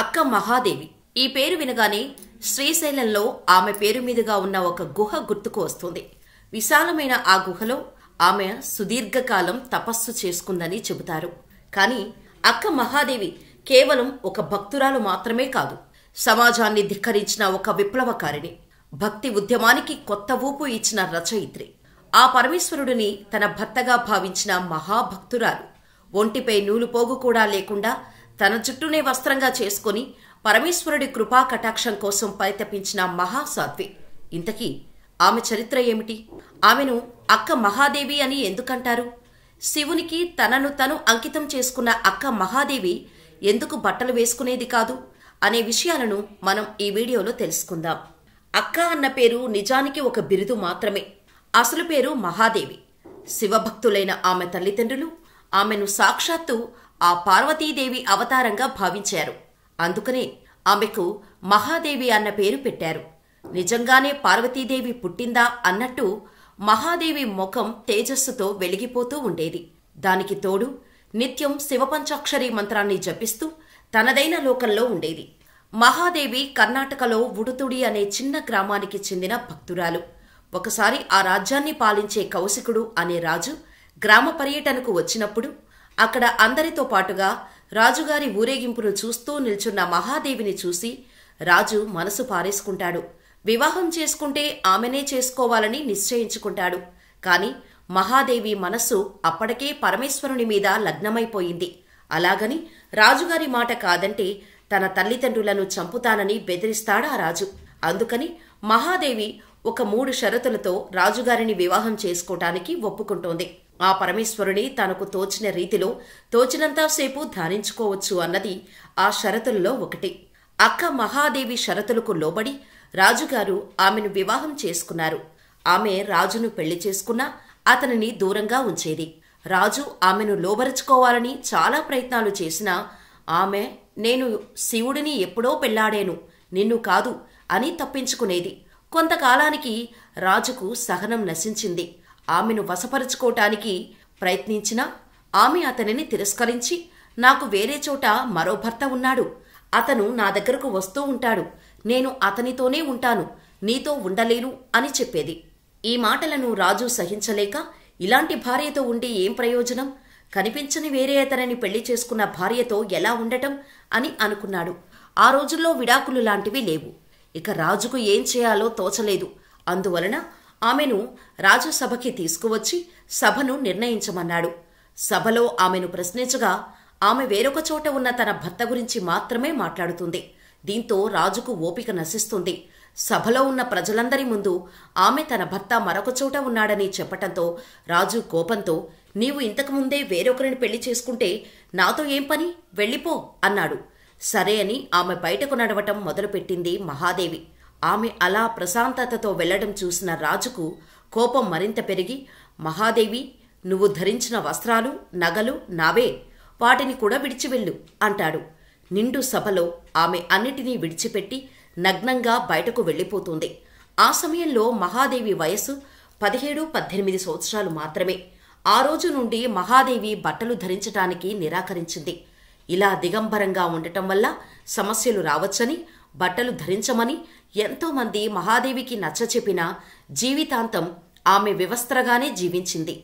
అక్క మహాదేవి ఈ పేరు వినగానే శ్రీశైలంలో ఆమె పేరు మీదుగా ఉన్న ఒక గుహ గుర్తుకు వస్తుంది విశాలమైన ఆ గుహలో ఆమె సుదీర్ఘకాలం తపస్సు చేసుకుందని చెబుతారు కానీ అక్క మహాదేవి కేవలం ఒక భక్తురాలు మాత్రమే కాదు సమాజాన్ని ధిక్కరించిన ఒక విప్లవకారిణి భక్తి ఉద్యమానికి కొత్త ఊపు ఇచ్చిన రచయిత్రి ఆ పరమేశ్వరుడిని తన భర్తగా భావించిన మహాభక్తురాలు ఒంటిపై నూలుపోగు కూడా లేకుండా తన చుట్టూనే వస్త్రంగా చేసుకుని పరమేశ్వరుడి కృపా కటాక్షం కోసం పరితపించిన మహాసాధ్వి ఇంతకీ ఆమె చరిత్ర ఏమిటి ఆమెను అక్క మహాదేవి అని ఎందుకంటారు శివునికి తనను తను అంకితం చేసుకున్న అక్క మహాదేవి ఎందుకు బట్టలు వేసుకునేది కాదు అనే విషయాలను మనం ఈ వీడియోలో తెలుసుకుందాం అక్క అన్న పేరు నిజానికి ఒక బిరుదు మాత్రమే అసలు పేరు మహాదేవి శివభక్తులైన ఆమె తల్లిదండ్రులు ఆమెను సాక్షాత్తు ఆ పార్వతీదేవి అవతారంగా భావించారు అందుకనే ఆమెకు మహాదేవి అన్న పేరు పెట్టారు నిజంగానే పార్వతీదేవి పుట్టిందా అన్నట్టు మహాదేవి ముఖం తేజస్సుతో వెలిగిపోతూ ఉండేది దానికి తోడు నిత్యం శివపంచాక్షరి మంత్రాన్ని జపిస్తూ తనదైన లోకంలో ఉండేది మహాదేవి కర్ణాటకలో ఉడుతుడి అనే చిన్న గ్రామానికి చెందిన భక్తురాలు ఒకసారి ఆ రాజ్యాన్ని పాలించే కౌశికుడు అనే రాజు గ్రామ పర్యటనకు వచ్చినప్పుడు అక్కడ అందరితో పాటుగా రాజుగారి ఊరేగింపును చూస్తూ నిల్చున్న మహాదేవిని చూసి రాజు మనసు పారేసుకుంటాడు వివాహం చేసుకుంటే ఆమెనే చేసుకోవాలని నిశ్చయించుకుంటాడు కాని మహాదేవి మనస్సు అప్పటికే పరమేశ్వరుని మీద లగ్నమైపోయింది అలాగని రాజుగారి మాట కాదంటే తన తల్లిదండ్రులను చంపుతానని బెదిరిస్తాడా రాజు అందుకని మహాదేవి ఒక మూడు షరతులతో రాజుగారిని వివాహం చేసుకోటానికి ఒప్పుకుంటోంది ఆ పరమేశ్వరుని తనకు తోచిన రీతిలో తోచినంతసేపు ధ్యానించుకోవచ్చు అన్నది ఆ షరతుల్లో ఒకటి అక్క మహాదేవి షరతులకు లోబడి రాజుగారు ఆమెను వివాహం చేసుకున్నారు ఆమె రాజును పెళ్లి చేసుకున్నా అతనిని దూరంగా ఉంచేది రాజు ఆమెను లోబరుచుకోవాలని చాలా ప్రయత్నాలు చేసినా ఆమె నేను శివుడిని ఎప్పుడో పెళ్లాడాను నిన్ను కాదు అని తప్పించుకునేది కొంతకాలానికి రాజుకు సహనం నశించింది ఆమెను వశపరుచుకోవటానికి ప్రయత్నించినా ఆమె అతనిని తిరస్కరించి నాకు వేరే చోట మరో భర్త ఉన్నాడు అతను నా దగ్గరకు వస్తూ ఉంటాడు నేను అతనితోనే ఉంటాను నీతో ఉండలేను అని చెప్పేది ఈ మాటలను రాజు సహించలేక ఇలాంటి భార్యతో ఉండి ఏం ప్రయోజనం కనిపించని వేరే అతనిని పెళ్లి చేసుకున్న భార్యతో ఎలా ఉండటం అని అనుకున్నాడు ఆ రోజుల్లో విడాకులు లాంటివి లేవు ఇక రాజుకు ఏం చేయాలో తోచలేదు అందువలన ఆమెను రాజసభకి తీసుకువచ్చి సభను నిర్ణయించమన్నాడు సభలో ఆమెను ప్రశ్నించగా ఆమె వేరొక చోట ఉన్న తన భర్త గురించి మాత్రమే మాట్లాడుతుంది దీంతో రాజుకు ఓపిక నశిస్తుంది సభలో ఉన్న ప్రజలందరి ముందు ఆమె తన భర్త మరొక చోట ఉన్నాడని చెప్పటంతో రాజు కోపంతో నీవు ఇంతకుముందే వేరొకరిని పెళ్లి చేసుకుంటే నాతో ఏం పని వెళ్ళిపో అన్నాడు సరే అని ఆమె బయటకు నడవటం మొదలుపెట్టింది మహాదేవి ఆమె అలా ప్రశాంతతతో వెళ్లడం చూసిన రాజుకు కోపం మరింత పెరిగి మహాదేవి నువ్వు ధరించిన వస్త్రాలు నగలు నావే వాటిని కూడా విడిచివెళ్ళు అంటాడు నిండు సభలో ఆమె అన్నిటినీ విడిచిపెట్టి నగ్నంగా బయటకు వెళ్ళిపోతుంది ఆ సమయంలో మహాదేవి వయస్సు పదిహేడు పద్దెనిమిది సంవత్సరాలు మాత్రమే ఆ రోజు నుండి మహాదేవి బట్టలు ధరించటానికి నిరాకరించింది ఇలా దిగంబరంగా ఉండటం వల్ల సమస్యలు రావచ్చని బట్టలు ధరించమని ఎంతోమంది మహాదేవికి నచ్చచెప్పినా జీవితాంతం ఆమె వివస్త్రగానే జీవించింది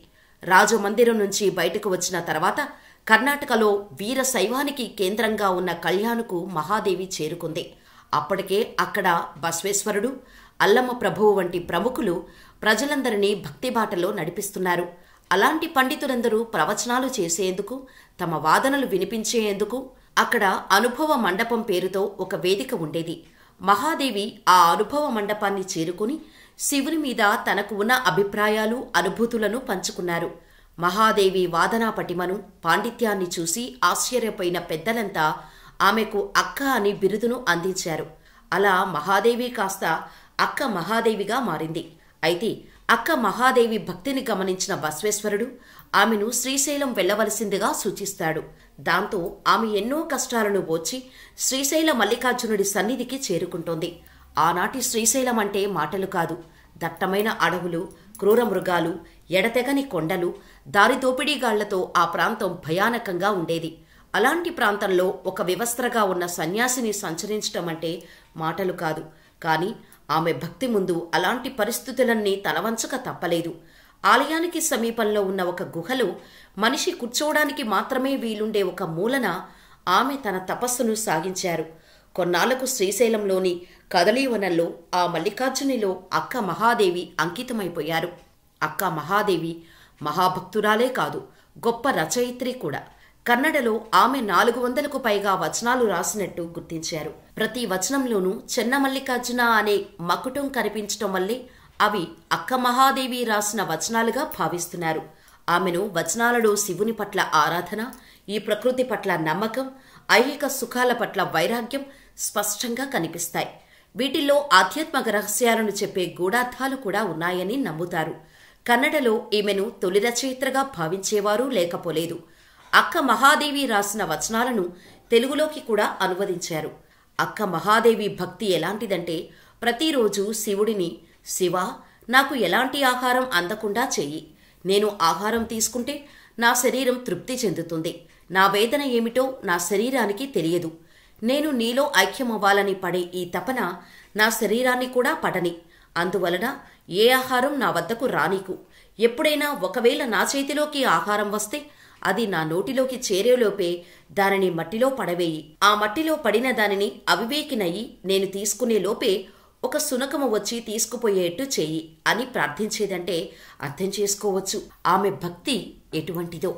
రాజమందిరం నుంచి బయటకు వచ్చిన తర్వాత కర్ణాటకలో వీర శైవానికి కేంద్రంగా ఉన్న కళ్యాణుకు మహాదేవి చేరుకుంది అప్పటికే అక్కడ బస్వేశ్వరుడు అల్లమ్మ ప్రభువు వంటి ప్రముఖులు ప్రజలందరినీ భక్తిబాటలో నడిపిస్తున్నారు అలాంటి పండితులందరూ ప్రవచనాలు చేసేందుకు తమ వాదనలు వినిపించేందుకు అక్కడ అనుభవ మండపం పేరుతో ఒక వేదిక ఉండేది మహాదేవి ఆ అనుభవ మండపాన్ని చేరుకుని శివుని మీద తనకు ఉన్న అభిప్రాయాలు అనుభూతులను పంచుకున్నారు మహాదేవి వాదనా పటిమను పాండిత్యాన్ని చూసి ఆశ్చర్యపోయిన పెద్దలంతా ఆమెకు అక్క అని బిరుదును అందించారు అలా మహాదేవి కాస్త అక్క మహాదేవిగా మారింది అయితే అక్క మహాదేవి భక్తిని గమనించిన బస్వేశ్వరుడు ఆమెను శ్రీశైలం వెళ్లవలసిందిగా సూచిస్తాడు దాంతో ఆమె ఎన్నో కష్టాలను పోచి శ్రీశైల మల్లికార్జునుడి సన్నిధికి చేరుకుంటోంది ఆనాటి శ్రీశైలం అంటే మాటలు కాదు దట్టమైన అడవులు క్రూర మృగాలు ఎడతెగని కొండలు దారిదోపిడీగాళ్లతో ఆ ప్రాంతం భయానకంగా ఉండేది అలాంటి ప్రాంతంలో ఒక వివస్త్రగా ఉన్న సన్యాసిని సంచరించటం అంటే మాటలు కాదు కానీ ఆమె భక్తి ముందు అలాంటి పరిస్థితులన్నీ తలవంచక తప్పలేదు ఆలయానికి సమీపంలో ఉన్న ఒక గుహలో మనిషి కూర్చోవడానికి మాత్రమే వీలుండే ఒక మూలన ఆమె తన తపస్సును సాగించారు కొన్నాళ్లకు శ్రీశైలంలోని కదలీవనంలో ఆ మల్లికార్జునిలో అక్క మహాదేవి అంకితమైపోయారు అక్క మహాదేవి మహాభక్తురాలే కాదు గొప్ప రచయిత్రి కూడా కన్నడలో ఆమె నాలుగు వందలకు పైగా వచనాలు రాసినట్టు గుర్తించారు ప్రతి వచనంలోనూ చెన్నమల్లికార్జున అనే మకుటం కనిపించటం వల్లే అవి అక్క మహాదేవి రాసిన వచనాలుగా భావిస్తున్నారు ఆమెను వచనాలలో శివుని పట్ల ఆరాధన ఈ ప్రకృతి పట్ల నమ్మకం ఐహిక సుఖాల పట్ల వైరాగ్యం స్పష్టంగా కనిపిస్తాయి వీటిల్లో ఆధ్యాత్మక రహస్యాలను చెప్పే గూఢార్థాలు కూడా ఉన్నాయని నమ్ముతారు కన్నడలో ఈమెను తొలి రచయిత్రగా భావించేవారు లేకపోలేదు అక్క మహాదేవి రాసిన వచనాలను తెలుగులోకి కూడా అనువదించారు అక్క మహాదేవి భక్తి ఎలాంటిదంటే ప్రతిరోజు శివుడిని శివ నాకు ఎలాంటి ఆహారం అందకుండా చెయ్యి నేను ఆహారం తీసుకుంటే నా శరీరం తృప్తి చెందుతుంది నా వేదన ఏమిటో నా శరీరానికి తెలియదు నేను నీలో ఐక్యమవ్వాలని పడే ఈ తపన నా శరీరాన్ని కూడా పడని అందువలన ఏ ఆహారం నా వద్దకు రానీకు ఎప్పుడైనా ఒకవేళ నా చేతిలోకి ఆహారం వస్తే అది నా నోటిలోకి చేరేలోపే దానిని మట్టిలో పడవేయి ఆ మట్టిలో పడిన దానిని అవివేకినయ్యి నేను తీసుకునే లోపే ఒక సునకము వచ్చి తీసుకుపోయేట్టు చేయి అని ప్రార్థించేదంటే అర్థం చేసుకోవచ్చు ఆమె భక్తి ఎటువంటిదో